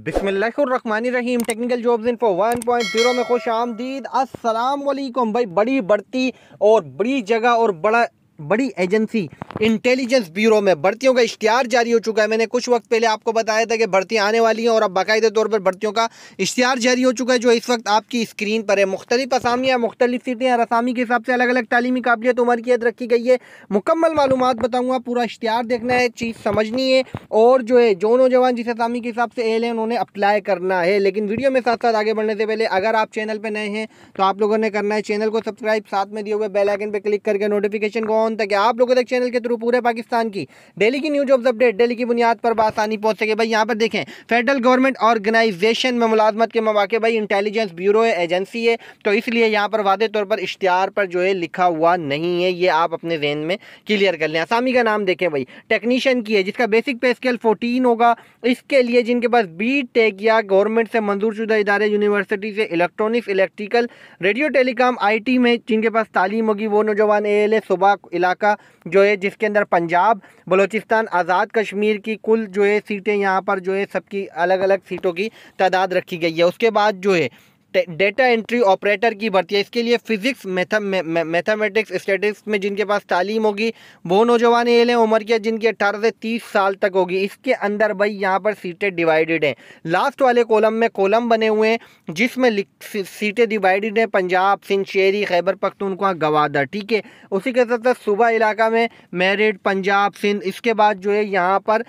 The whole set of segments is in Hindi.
बिसमिल्लाम technical jobs in for one point zero में खुश आमदीद असलम भाई बड़ी बढ़ती और बड़ी जगह और बड़ा बड़ी एजेंसी इंटेलिजेंस ब्यूरो में भर्तियों का इश्तिहार जारी हो चुका है मैंने कुछ वक्त पहले आपको बताया था कि भर्ती आने वाली हैं और अब बाकायदे तौर पर भर्तियों का इश्तिहार जारी हो चुका है जो इस वक्त आपकी स्क्रीन पर है मुख्तलिफ असामियाँ मुख्तलिफ सीटें और असामी के हिसाब से अलग अलग तालीमी काबिलियत उम्र की हद रखी गई है मुकम्मल मालूम बताऊँगा पूरा इश्तिहार देखना है चीज़ समझनी है और जो है जो नौजवान जिस असामी के हिसाब से एल है उन्होंने अप्लाई करना है लेकिन वीडियो में साथ साथ आगे बढ़ने से पहले अगर आप चैनल पर नए हैं तो आप लोगों ने करना है चैनल को सब्सक्राइब साथ में दिए हुए बेलाइकन पर क्लिक करके नोटिफिकेशन को ऑन फ़ोन तक है आप लोगों तक चैनल के थ्रू पूरे पाकिस्तान की डेली की न्यूज जॉब्स अपडेट डेली की बुनियाद पर बासानी पहुंच सके भाई यहाँ पर देखें फेडरल गवर्नमेंट ऑर्गेनाइजेशन में मुलाजमत के मौाक़े भाई इंटेलिजेंस ब्यूरो है एजेंसी है तो इसलिए यहाँ पर वादे तौर पर इश्तहार पर जो है लिखा हुआ नहीं है ये आप अपने जहन में क्लियर कर लें आसामी का नाम देखें भाई टेक्नीशियन की है जिसका बेसिक पे स्केल फोर्टीन होगा इसके लिए जिनके पास बी टेक या गवर्नमेंट से मंजूर शुदा इदारे यूनिवर्सिटी से electronics electrical radio telecom IT में जिनके पास तालीम होगी वो नौजवान ए एल ए सुबह इलाका जो है जिसके अंदर पंजाब बलूचिस्तान आज़ाद कश्मीर की कुल जो है सीटें यहाँ पर जो है सबकी अलग अलग सीटों की तादाद रखी गई है उसके बाद जो है डेटा एंट्री ऑपरेटर की भर्ती है इसके लिए फिजिक्स मैथमेटिक्स स्टेटिक्स में जिनके पास तालीम होगी वो नौजवान एल लें उम्र की जिनकी अट्ठारह से तीस साल तक होगी इसके अंदर भाई यहाँ पर सीटें डिवाइडेड हैं लास्ट वाले कॉलम में कॉलम बने हुए हैं जिसमें सीटें डिवाइडेड हैं पंजाब सिंध शेरी खैबर पख्तूनख्वा गवादर ठीक है उसी के साथ साथ सूबा इलाका में मेरिट पंजाब सिंध इसके बाद जो है यहाँ पर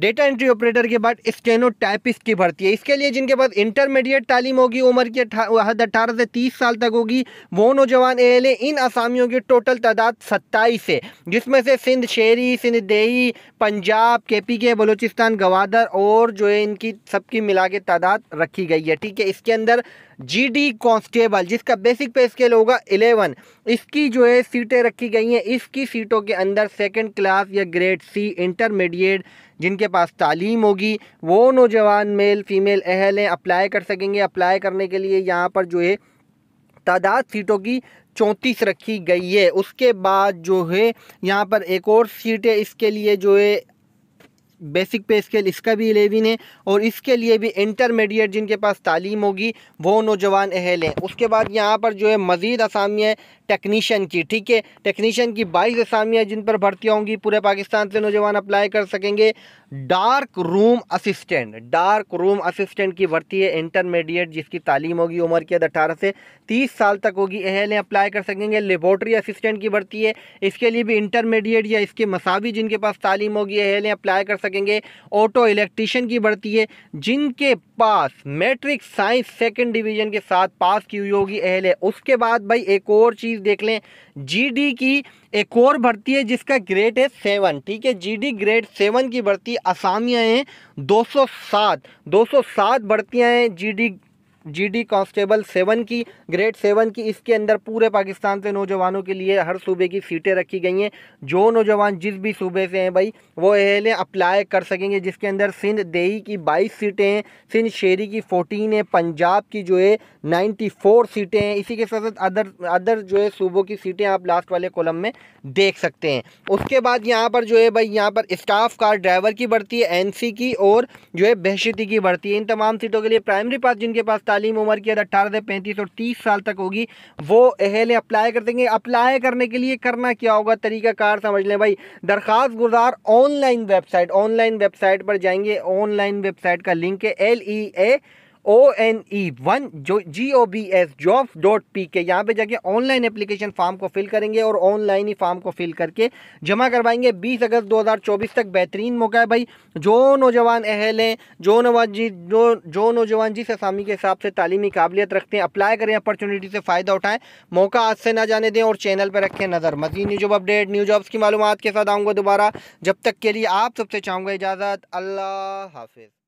डेटा एंट्री ऑपरेटर के बाद स्टेनो टाइपिस्ट की भर्ती है इसके लिए जिनके पास इंटरमीडिएट तालीम होगी उम्र की अठारह से तीस साल तक होगी वो नौजवान ए एल ए इन आसामियों की टोटल तादाद सत्ताईस है जिसमें से सिंध शहरी सिंध देही पंजाब के पी के बलूचिस्तान गवादर और जो है इनकी सबकी मिला के तादाद रखी गई है ठीक है इसके अंदर जी डी कॉन्स्टेबल जिसका बेसिक पे स्केल होगा इलेवन इसकी जो है सीटें रखी गई हैं इसकी सीटों के अंदर सेकेंड क्लास या ग्रेड सी इंटरमीडिएट जिनके पास तालीम होगी वो नौजवान मेल फ़ीमेल अहल हैं अप्लाई कर सकेंगे अप्लाई करने के लिए यहाँ पर जो है तादाद सीटों की चौंतीस रखी गई है उसके बाद जो है यहाँ पर एक और सीट है इसके लिए जो है बेसिक पे स्केल इसका भी एलेवन है और इसके लिए भी इंटरमीडिएट जिनके पास तालीम होगी वो नौजवान अहल हैं उसके बाद यहाँ पर जो है मज़ीद असामियाँ टेक्नीशियन की ठीक है टेक्नीशियन की बाईस असामियाँ जिन पर भर्ती होंगी पूरे पाकिस्तान से नौजवान अप्लाई कर सकेंगे dark room assistant dark room assistant की भर्ती है इंटरमीडिएट जिसकी तालीम होगी उम्र की अठारह से तीस साल तक होगी अहल हैं अप्लाई कर सकेंगे लेबोरेटरी असिस्टेंट की भर्ती है इसके लिए भी इंटरमीडिएट या इसके मसावी जिनके पास तालीम होगी अहल हैं अप्लाई कर सकेंगे ऑटो इलेक्ट्रीशियन की बढ़ती है जिनके पास मैट्रिक साइंस सेकंड डिवीजन के साथ पास की हुई होगी अहल है उसके बाद भाई एक और चीज़ देख लें जीडी की एक और भर्ती है जिसका ग्रेड है सेवन ठीक है जीडी ग्रेड सेवन की भर्ती असामियाँ हैं सौ सात भर्तियाँ हैं जीडी जीडी कांस्टेबल सेवन की ग्रेड सेवन की इसके अंदर पूरे पाकिस्तान से नौजवानों के लिए हर सूबे की सीटें रखी गई हैं जो नौजवान जिस भी सूबे से हैं भाई वो एहले अप्लाई कर सकेंगे जिसके अंदर सिंध देही की बाईस सीटें हैं सिंध शेरी की फ़ोटीन है पंजाब की जो है नाइन्टी फोर सीटें हैं इसी के साथ साथ अदर अदर जो है सूबों की सीटें आप लास्ट वाले कॉलम में देख सकते हैं उसके बाद यहाँ पर जो है भाई यहाँ पर स्टाफ कार ड्राइवर की बढ़ती है एन की और जो है बहशती की भर्ती है इन तमाम सीटों के लिए प्राइमरी पास जिनके पास तालीम उम्र की तो अठारह से पैंतीस और तीस साल तक होगी वो अहल अप्लाई कर देंगे अप्लाई करने के लिए करना क्या होगा तरीक़ाकार समझ लें भाई दरख्वास्त गुजार ऑनलाइन वेबसाइट ऑनलाइन वेबसाइट पर जाएंगे ऑनलाइन वेबसाइट का लिंक है L E A O N E one जो G O B S job dot P K यहाँ पर जाके ऑनलाइन एप्लीकेशन फॉर्म को फिल करेंगे और ऑनलाइन ही फॉर्म को फिल करके जमा करवाएंगे 20 अगस्त 2024 तक बेहतरीन मौका है भाई जो नौजवान अहल हैं जो नौजवान जी जो जो नौजवान जिस असामी के हिसाब से तालीमी काबिलियत रखते हैं अप्लाई करें अपॉर्चुनिटी से फ़ायदा उठाएं मौका आज से ना जाने दें और चैनल पर रखें नज़र मजीद new job update new jobs की मालूम के साथ आऊँगा दोबारा जब तक के लिए आप सबसे चाहूँगा इजाज़त अल्लाह हाफिज़